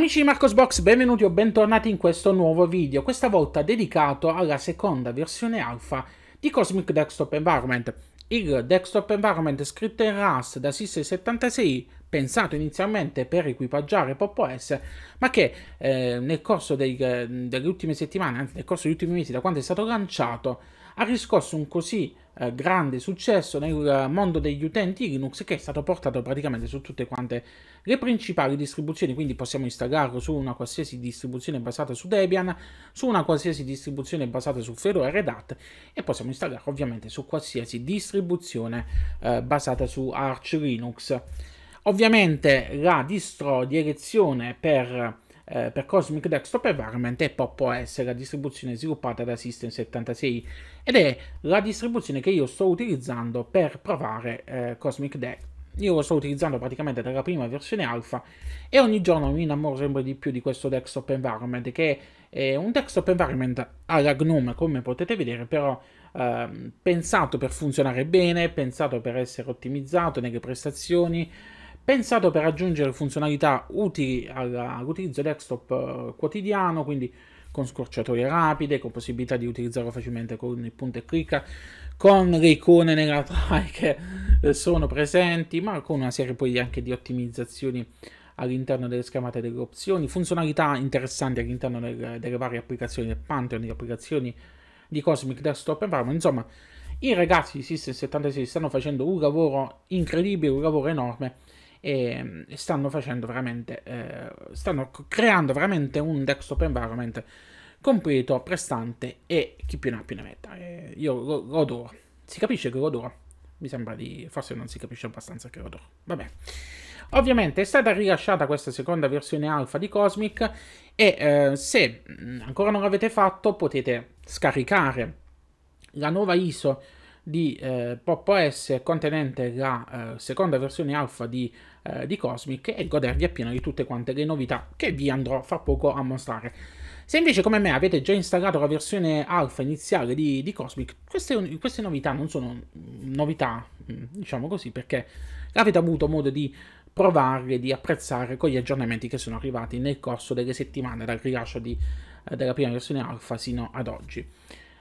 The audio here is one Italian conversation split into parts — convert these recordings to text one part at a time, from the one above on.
Amici di Marcosbox, benvenuti o bentornati in questo nuovo video, questa volta dedicato alla seconda versione alfa di Cosmic Desktop Environment. Il desktop environment scritto in Rust da SIS76, pensato inizialmente per equipaggiare Pop!OS, ma che eh, nel corso dei, eh, delle ultime settimane, anzi nel corso degli ultimi mesi, da quando è stato lanciato, ha riscosso un così eh, grande successo nel mondo degli utenti Linux che è stato portato praticamente su tutte quante le principali distribuzioni, quindi possiamo installarlo su una qualsiasi distribuzione basata su Debian, su una qualsiasi distribuzione basata su Fedora Red Hat e possiamo installarlo ovviamente su qualsiasi distribuzione eh, basata su Arch Linux. Ovviamente la distro di elezione per eh, per Cosmic Desktop Environment e Pop OS, la distribuzione sviluppata da System76 ed è la distribuzione che io sto utilizzando per provare eh, Cosmic Deck. Io lo sto utilizzando praticamente dalla prima versione alfa e ogni giorno mi innamoro sempre di più di questo desktop environment che è un desktop environment alla GNOME come potete vedere però eh, pensato per funzionare bene, pensato per essere ottimizzato nelle prestazioni, pensato per aggiungere funzionalità utili all'utilizzo desktop eh, quotidiano, quindi con scorciatoie rapide, con possibilità di utilizzarlo facilmente con il punto e clicca, con le icone nella try che eh, sono presenti, ma con una serie poi anche di ottimizzazioni all'interno delle schermate delle opzioni, funzionalità interessanti all'interno delle, delle varie applicazioni del Pantheon, di applicazioni di Cosmic Desktop Environment, insomma i ragazzi di System 76 stanno facendo un lavoro incredibile, un lavoro enorme e ehm, stanno facendo veramente, eh, stanno creando veramente un desktop environment completo, prestante e chi più ne ha più ne metta. Eh, io lo, Si capisce che lo Mi sembra di... forse non si capisce abbastanza che lo adoro. Vabbè. Ovviamente è stata rilasciata questa seconda versione alfa di Cosmic e eh, se mm, ancora non l'avete fatto potete scaricare la nuova ISO di eh, Pop OS contenente la eh, seconda versione alfa di, eh, di, Cosmic e godervi appieno di tutte quante le novità che vi andrò fra poco a mostrare. Se invece come me avete già installato la versione alfa iniziale di, di Cosmic, queste, queste, novità non sono novità, mm, diciamo così, perché avete avuto modo di provarle, di apprezzare con gli aggiornamenti che sono arrivati nel corso delle settimane dal rilascio di, eh, della prima versione alfa sino ad oggi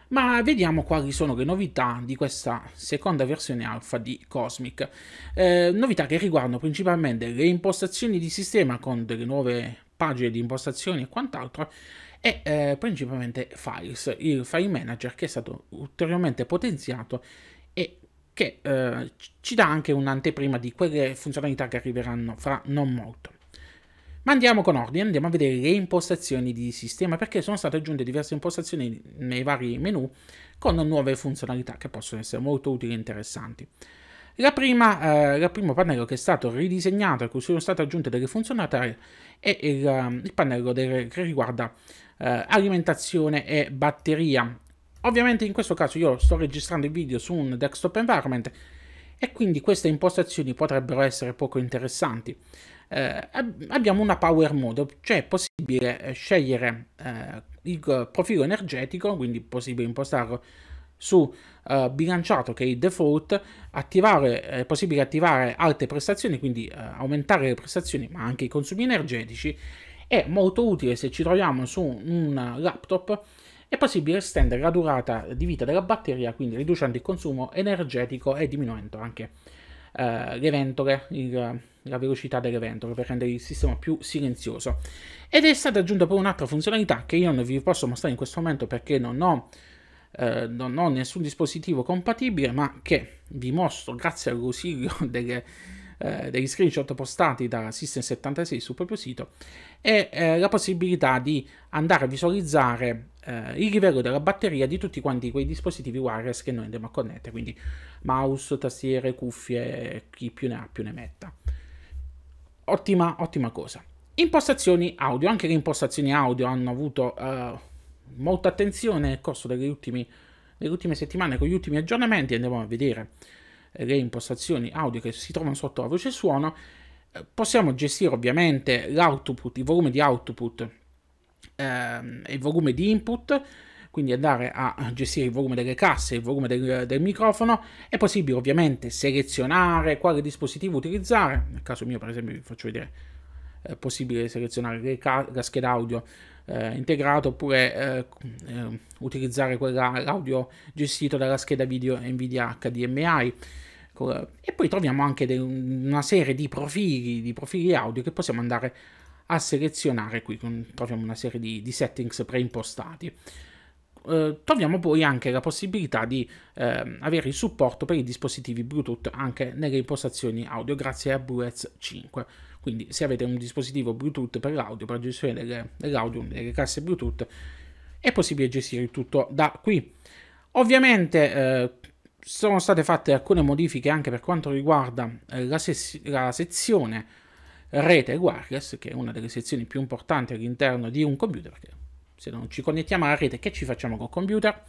ma vediamo quali sono le novità di questa seconda versione alfa di Cosmic. Eh, novità che riguardano principalmente le impostazioni di sistema con delle nuove pagine di impostazioni e quant'altro e eh, principalmente files, il file manager che è stato ulteriormente potenziato e che eh, ci dà anche un'anteprima di quelle funzionalità che arriveranno fra non molto. Ma andiamo con ordine, andiamo a vedere le impostazioni di sistema perché sono state aggiunte diverse impostazioni nei vari menu con nuove funzionalità che possono essere molto utili e interessanti. La prima, eh, il primo pannello che è stato ridisegnato, a cui sono state aggiunte delle funzionalità, è il, eh, il pannello del, che riguarda eh, alimentazione e batteria. Ovviamente in questo caso io sto registrando il video su un desktop environment e quindi queste impostazioni potrebbero essere poco interessanti eh, abbiamo una power mode, cioè è possibile eh, scegliere eh, il profilo energetico, quindi è possibile impostarlo su eh, bilanciato che è il default, attivare, è possibile attivare alte prestazioni, quindi eh, aumentare le prestazioni ma anche i consumi energetici, è molto utile se ci troviamo su un laptop è possibile estendere la durata di vita della batteria, quindi riducendo il consumo energetico e diminuendo anche eh, le ventole, il, la velocità delle ventole per rendere il sistema più silenzioso. Ed è stata aggiunta poi un'altra funzionalità che io non vi posso mostrare in questo momento perché non ho, eh, non ho nessun dispositivo compatibile, ma che vi mostro grazie all'ausilio delle, eh, degli screenshot postati da System76 sul proprio sito e eh, la possibilità di andare a visualizzare eh, il livello della batteria di tutti quanti quei dispositivi wireless che noi andiamo a connettere, quindi mouse, tastiere, cuffie, chi più ne ha più ne metta. Ottima, ottima cosa. Impostazioni audio, anche le impostazioni audio hanno avuto eh, molta attenzione nel corso delle, ultimi, delle ultime settimane con gli ultimi aggiornamenti, andiamo a vedere le impostazioni audio che si trovano sotto la voce suono possiamo gestire ovviamente l'output, il volume di output ehm, e il volume di input, quindi andare a gestire il volume delle casse, il volume del, del, microfono, è possibile ovviamente selezionare quale dispositivo utilizzare, nel caso mio per esempio vi faccio vedere, è possibile selezionare la scheda audio eh, integrata oppure eh, eh, utilizzare quella, l'audio gestito dalla scheda video NVIDIA HDMI e poi troviamo anche una serie di profili, di profili audio che possiamo andare a selezionare qui, troviamo una serie di, di settings preimpostati. Eh, troviamo poi anche la possibilità di eh, avere il supporto per i dispositivi Bluetooth anche nelle impostazioni audio grazie a Bluetooth 5. Quindi se avete un dispositivo Bluetooth per l'audio, per la gestione dell'audio, delle casse Bluetooth, è possibile gestire tutto da qui. Ovviamente eh, sono state fatte alcune modifiche anche per quanto riguarda eh, la, se- la sezione rete wireless, che è una delle sezioni più importanti all'interno di un computer, perché se non ci connettiamo alla rete che ci facciamo col computer?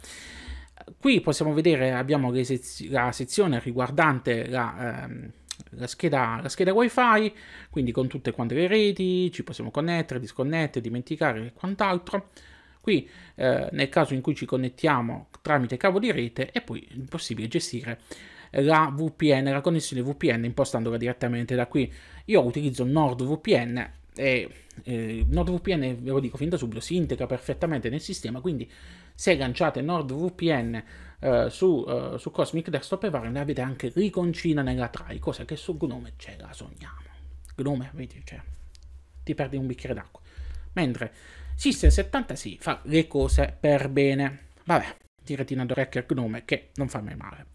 Qui possiamo vedere, abbiamo sez- la sezione riguardante la, ehm, la, scheda, la scheda wifi, quindi con tutte quante le reti, ci possiamo connettere, disconnettere, dimenticare e quant'altro. Qui eh, nel caso in cui ci connettiamo tramite cavo di rete è poi possibile gestire la VPN, la connessione VPN impostandola direttamente da qui. Io utilizzo NordVPN e eh, NordVPN, ve lo dico fin da subito, si integra perfettamente nel sistema, quindi se lanciate NordVPN eh, su, eh, su, Cosmic Desktop e vario ne avete anche Riconcina nella trai, cosa che su Gnome ce la sogniamo. Gnome, vedi, cioè, ti perdi un bicchiere d'acqua. Mentre System 70 sì, fa le cose per bene. Vabbè, tiratina d'orecchio al gnome che non fa mai male.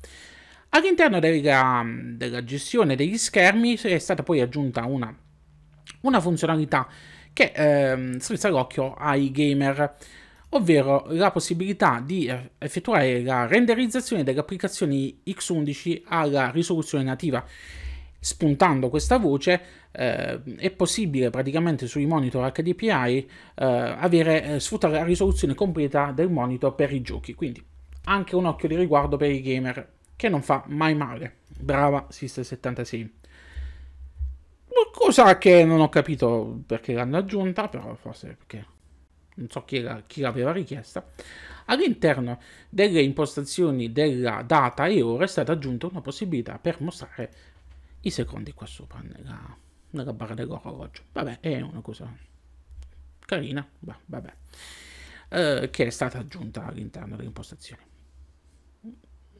All'interno della, mm, della, gestione degli schermi è stata poi aggiunta una, una funzionalità che ehm, strizza l'occhio ai gamer, ovvero la possibilità di eh, effettuare la renderizzazione delle applicazioni X11 alla risoluzione nativa spuntando questa voce eh, è possibile praticamente sui monitor HDPI eh, avere, eh, sfruttare la risoluzione completa del monitor per i giochi, quindi anche un occhio di riguardo per i gamer, che non fa mai male. Brava Sister 76 boh, cosa che non ho capito perché l'hanno aggiunta, però forse perché non so chi, la, chi l'aveva richiesta. All'interno delle impostazioni della data e ora è stata aggiunta una possibilità per mostrare i secondi qua sopra nella, nella barra dell'orologio. Vabbè, è una cosa carina, bah, vabbè, eh, che è stata aggiunta all'interno delle impostazioni.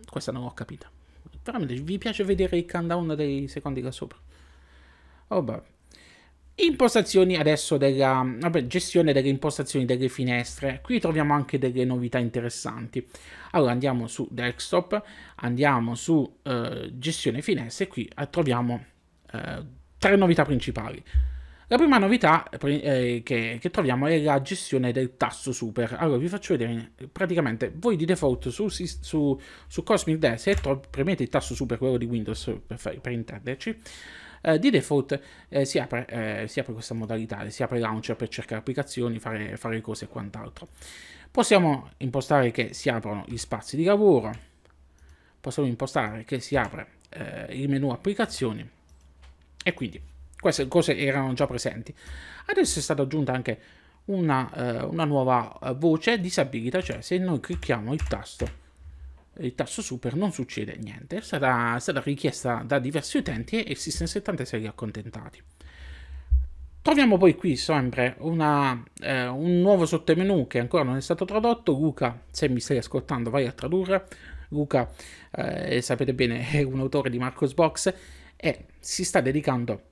Questa non l'ho capita. Veramente, vi piace vedere il countdown dei secondi qua sopra? Oh, vabbè. Boh. Impostazioni adesso della vabbè, gestione delle impostazioni delle finestre. Qui troviamo anche delle novità interessanti. Allora andiamo su desktop, andiamo su eh, gestione finestre e qui eh, troviamo eh, tre novità principali. La prima novità eh, che, che, troviamo è la gestione del tasto super. Allora vi faccio vedere, praticamente voi di default su, su, su Cosmic Desktop premete il tasto super, quello di Windows per, per intenderci, eh, di default eh, si, apre, eh, si, apre, questa modalità, si apre launcher per cercare applicazioni, fare, fare cose e quant'altro. Possiamo impostare che si aprono gli spazi di lavoro, possiamo impostare che si apre eh, il menu applicazioni e quindi queste cose erano già presenti. Adesso è stata aggiunta anche una, eh, una nuova voce disabilita, cioè se noi clicchiamo il tasto il tasto super non succede niente, sarà stata richiesta da diversi utenti e il System 76 li ha accontentati. Troviamo poi qui sempre una, eh, un nuovo sottomenu che ancora non è stato tradotto, Luca se mi stai ascoltando vai a tradurre, Luca eh, sapete bene è un autore di Marcos Box e si sta dedicando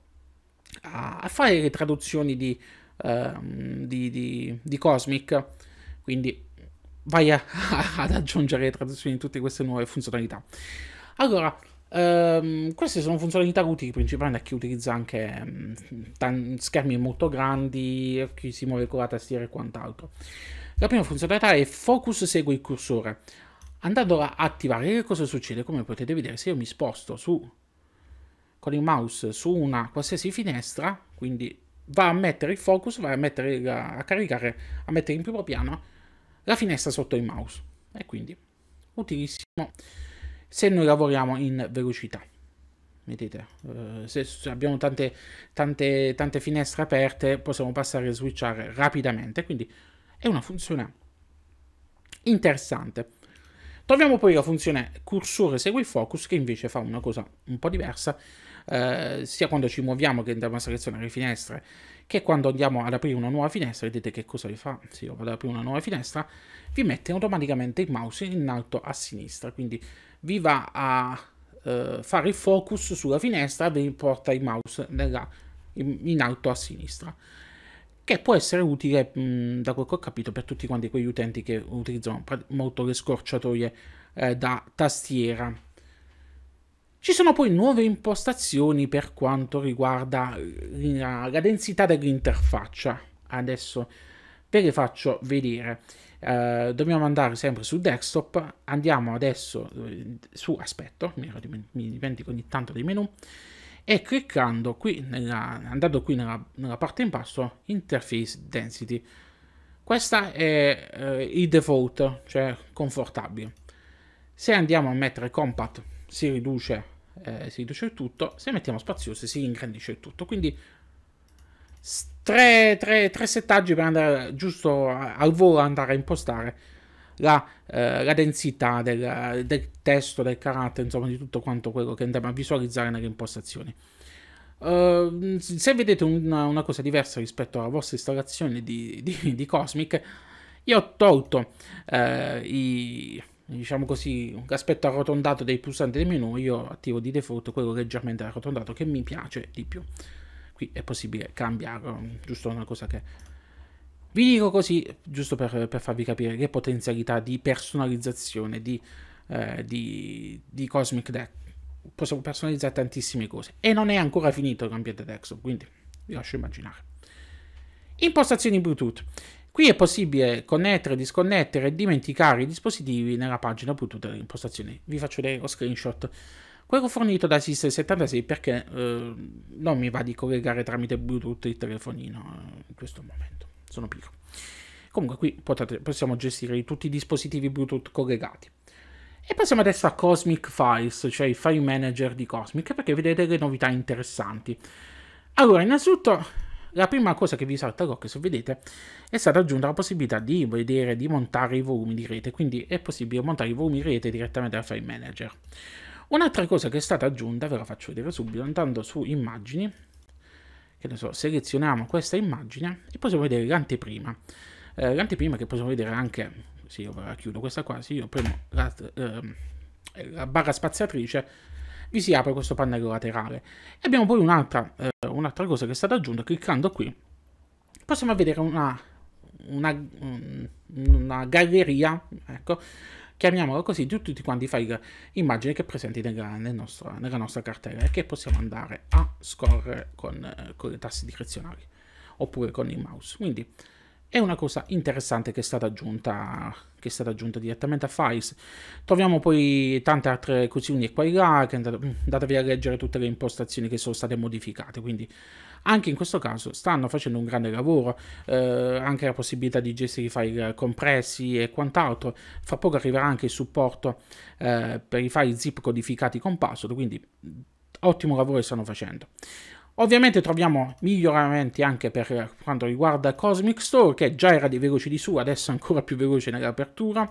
a, a fare le traduzioni di, eh, di, di, di Cosmic, quindi vai a, ad aggiungere le traduzioni di tutte queste nuove funzionalità. Allora, Um, queste sono funzionalità utili principalmente a chi utilizza anche um, schermi molto grandi, chi si muove con la tastiera e quant'altro. La prima funzionalità è Focus segue il cursore. Andando a attivare, che cosa succede? Come potete vedere, se io mi sposto su, con il mouse su una qualsiasi finestra, quindi va a mettere il focus, va a, mettere a caricare, a mettere in primo piano la finestra sotto il mouse e quindi utilissimo se noi lavoriamo in velocità vedete eh, se abbiamo tante, tante, tante finestre aperte possiamo passare a switchare rapidamente quindi è una funzione interessante troviamo poi la funzione cursore segui focus che invece fa una cosa un po' diversa eh, sia quando ci muoviamo che andiamo a selezionare le finestre che quando andiamo ad aprire una nuova finestra, vedete che cosa vi fa? Se io vado ad aprire una nuova finestra, vi mette automaticamente il mouse in alto a sinistra, quindi vi va a eh, fare il focus sulla finestra, vi porta il mouse nella, in, in, alto a sinistra, che può essere utile, mh, da quel che ho capito, per tutti quanti quegli utenti che utilizzano molto le scorciatoie eh, da tastiera ci sono poi nuove impostazioni per quanto riguarda eh, la, la densità dell'interfaccia. Adesso ve le faccio vedere. Uh, dobbiamo andare sempre su desktop, andiamo adesso eh, su aspetto, mi, mi dimentico ogni tanto dei menu, e cliccando qui, nella, andando qui nella, nella parte basso, interface density. Questa è eh, il default, cioè confortabile. Se andiamo a mettere compact si riduce eh, si riduce il tutto, se mettiamo spaziose si ingrandisce il tutto, quindi tre, tre, tre settaggi per andare giusto al volo andare a impostare la, eh, la densità del, del, testo, del carattere, insomma di tutto quanto quello che andiamo a visualizzare nelle impostazioni. Uh, se vedete una, una, cosa diversa rispetto alla vostra installazione di, di, di Cosmic, io ho tolto eh, i diciamo così, l'aspetto arrotondato dei pulsanti del menu, io attivo di default quello leggermente arrotondato che mi piace di più. Qui è possibile cambiarlo, um, giusto una cosa che... Vi dico così, giusto per, per farvi capire le potenzialità di personalizzazione di, eh, di, di Cosmic Deck. Possiamo personalizzare tantissime cose. E non è ancora finito l'ambiente desktop, quindi vi lascio immaginare. Impostazioni Bluetooth. Qui è possibile connettere, disconnettere e dimenticare i dispositivi nella pagina Bluetooth delle impostazioni. Vi faccio vedere lo screenshot. Quello fornito da SIS 76 perché eh, non mi va di collegare tramite Bluetooth il telefonino eh, in questo momento. Sono pigro. Comunque qui potete, possiamo gestire tutti i dispositivi Bluetooth collegati. E passiamo adesso a Cosmic Files, cioè il file manager di Cosmic, perché vedete le novità interessanti. Allora, innanzitutto la prima cosa che vi salta l'occhio se vedete, è stata aggiunta la possibilità di vedere, di montare i volumi di rete, quindi è possibile montare i volumi di rete direttamente dal file manager. Un'altra cosa che è stata aggiunta, ve la faccio vedere subito, andando su immagini, che ne so, selezioniamo questa immagine e possiamo vedere l'anteprima. Eh, l'anteprima che possiamo vedere anche, se io la chiudo questa qua, se io premo la, eh, la barra spaziatrice vi si apre questo pannello laterale. E abbiamo poi un'altra eh, un cosa che è stata aggiunta, cliccando qui possiamo vedere una, una, mm, una galleria, ecco, chiamiamola così, di tutti quanti i file immagini che presenti nella, nel nostro, nella nostra cartella e che possiamo andare a scorrere con, eh, con, le tasse direzionali oppure con il mouse. Quindi è una cosa interessante che è stata aggiunta, che è stata aggiunta direttamente a Files. Troviamo poi tante altre cosine qua e là, che andate, mm, andatevi a leggere tutte le impostazioni che sono state modificate, quindi anche in questo caso stanno facendo un grande lavoro, eh, anche la possibilità di gestire i file compressi e quant'altro, fra poco arriverà anche il supporto eh, per i file zip codificati con password, quindi mm, ottimo lavoro che stanno facendo. Ovviamente troviamo miglioramenti anche per quanto riguarda Cosmic Store, che già era di veloce di su, adesso è ancora più veloce nell'apertura.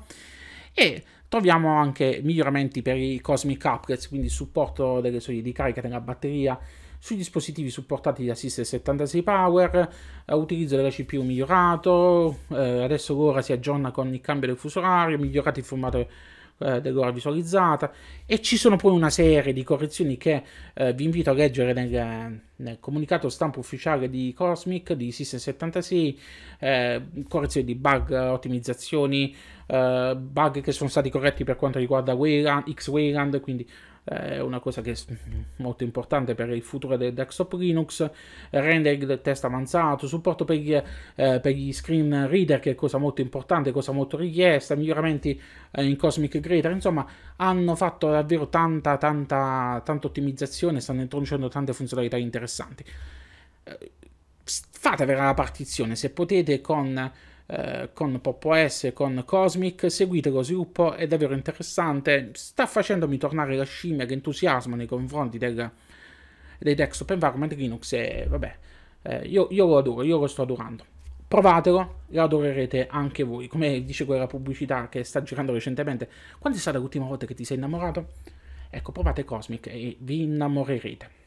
E troviamo anche miglioramenti per i Cosmic Applets, quindi supporto delle soglie di carica della batteria sui dispositivi supportati da System 76 Power, eh, utilizzo della CPU migliorato, eh, adesso l'ora si aggiorna con il cambio del fuso orario, migliorato il formato eh, dell'ora visualizzata e ci sono poi una serie di correzioni che eh, vi invito a leggere nel, nel, comunicato stampa ufficiale di Cosmic di System 76, eh, correzioni di bug, ottimizzazioni, eh, bug che sono stati corretti per quanto riguarda Wayland, X-Wayland, quindi è una cosa che è mhm. molto importante per il futuro del desktop Linux, rendering del test avanzato, supporto per gli, eh, per gli, screen reader che è cosa molto importante, cosa molto richiesta, miglioramenti eh, in Cosmic Grader, insomma hanno fatto davvero tanta tanta tanta ottimizzazione, stanno introducendo tante funzionalità interessanti. Eh, Fatevela la partizione se potete con eh, con Poppo S, con Cosmic, seguite lo sviluppo, è davvero interessante, sta facendomi tornare la scimmia, l'entusiasmo nei confronti del, dei desktop environment Linux e vabbè, eh, io, io lo adoro, io lo sto adorando. Provatelo, lo adorerete anche voi, come dice quella pubblicità che sta girando recentemente. Quando è stata l'ultima volta che ti sei innamorato? Ecco, provate Cosmic e vi innamorerete.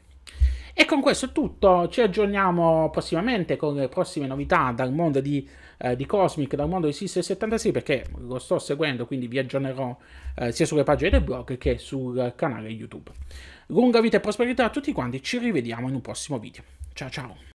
E con questo è tutto, ci aggiorniamo prossimamente con le prossime novità dal mondo di eh, di Cosmic dal mondo di Sisse 76 perché lo sto seguendo, quindi vi aggiornerò eh, sia sulle pagine del blog che sul canale YouTube. Lunga vita e prosperità a tutti quanti, ci rivediamo in un prossimo video. Ciao ciao!